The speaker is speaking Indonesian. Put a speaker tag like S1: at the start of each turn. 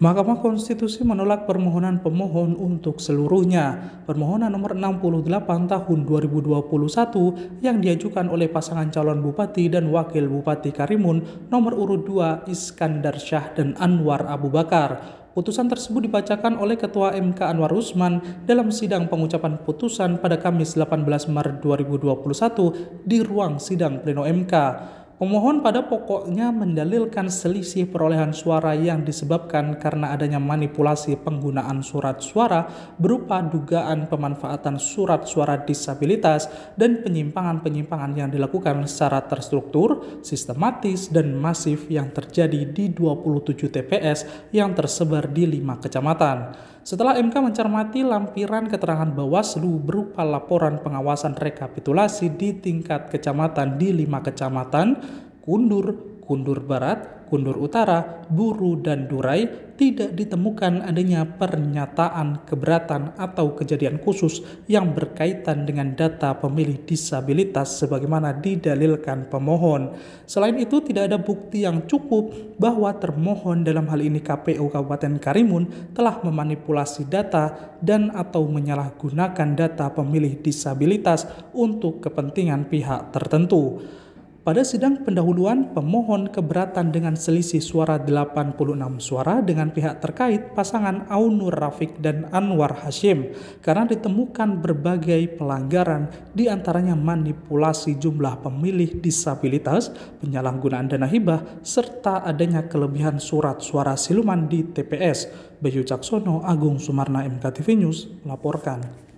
S1: Mahkamah Konstitusi menolak permohonan pemohon untuk seluruhnya. Permohonan nomor 68 tahun 2021 yang diajukan oleh pasangan calon bupati dan wakil bupati Karimun nomor urut 2 Iskandar Syah dan Anwar Abu Bakar. Putusan tersebut dibacakan oleh Ketua MK Anwar Usman dalam sidang pengucapan putusan pada Kamis 18 Maret 2021 di ruang sidang pleno MK. Pemohon pada pokoknya mendalilkan selisih perolehan suara yang disebabkan karena adanya manipulasi penggunaan surat suara berupa dugaan pemanfaatan surat suara disabilitas dan penyimpangan-penyimpangan yang dilakukan secara terstruktur, sistematis, dan masif yang terjadi di 27 TPS yang tersebar di lima kecamatan. Setelah MK mencermati lampiran keterangan Bawaslu berupa laporan pengawasan rekapitulasi di tingkat kecamatan di lima kecamatan, Kundur, Kundur Barat, Kundur Utara, Buru, dan Durai tidak ditemukan adanya pernyataan keberatan atau kejadian khusus yang berkaitan dengan data pemilih disabilitas sebagaimana didalilkan pemohon. Selain itu, tidak ada bukti yang cukup bahwa termohon dalam hal ini KPU Kabupaten Karimun telah memanipulasi data dan atau menyalahgunakan data pemilih disabilitas untuk kepentingan pihak tertentu. Pada sidang pendahuluan, pemohon keberatan dengan selisih suara 86 suara dengan pihak terkait pasangan Aunur Rafiq dan Anwar Hashim karena ditemukan berbagai pelanggaran diantaranya manipulasi jumlah pemilih disabilitas, penyalahgunaan dana hibah, serta adanya kelebihan surat suara siluman di TPS. Bayu Caksono, Agung Sumarna, MKTV News, melaporkan.